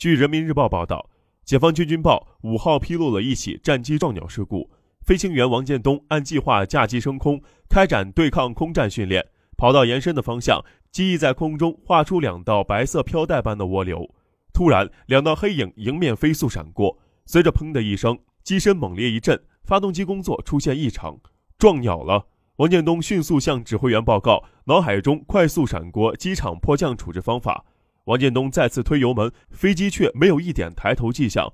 据《人民日报》报道，《解放军军报》五号披露了一起战机撞鸟事故。飞行员王建东按计划驾机升空，开展对抗空战训练。跑道延伸的方向，机翼在空中画出两道白色飘带般的涡流。突然，两道黑影迎面飞速闪过，随着“砰”的一声，机身猛烈一震，发动机工作出现异常，撞鸟了。王建东迅速向指挥员报告，脑海中快速闪过机场迫降处置方法。王建东再次推油门，飞机却没有一点抬头迹象，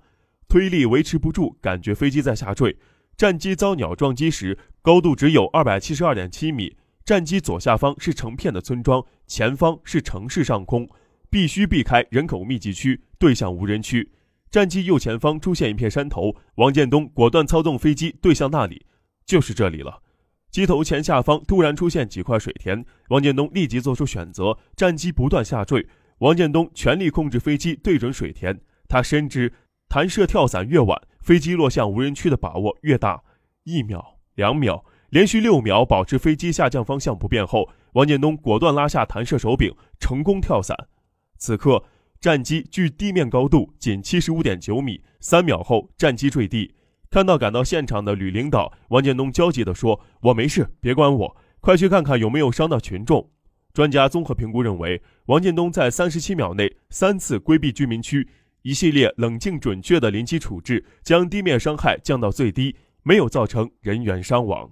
推力维持不住，感觉飞机在下坠。战机遭鸟撞击时，高度只有二百七十二点七米。战机左下方是成片的村庄，前方是城市上空，必须避开人口密集区，对向无人区。战机右前方出现一片山头，王建东果断操纵飞机对向那里，就是这里了。机头前下方突然出现几块水田，王建东立即做出选择，战机不断下坠。王建东全力控制飞机，对准水田。他深知，弹射跳伞越晚，飞机落向无人区的把握越大。一秒、两秒，连续六秒保持飞机下降方向不变后，王建东果断拉下弹射手柄，成功跳伞。此刻，战机距地面高度仅七十五点九米。三秒后，战机坠地。看到赶到现场的吕领导，王建东焦急地说：“我没事，别管我，快去看看有没有伤到群众。”专家综合评估认为，王建东在三十七秒内三次规避居民区，一系列冷静准确的临机处置，将地面伤害降到最低，没有造成人员伤亡。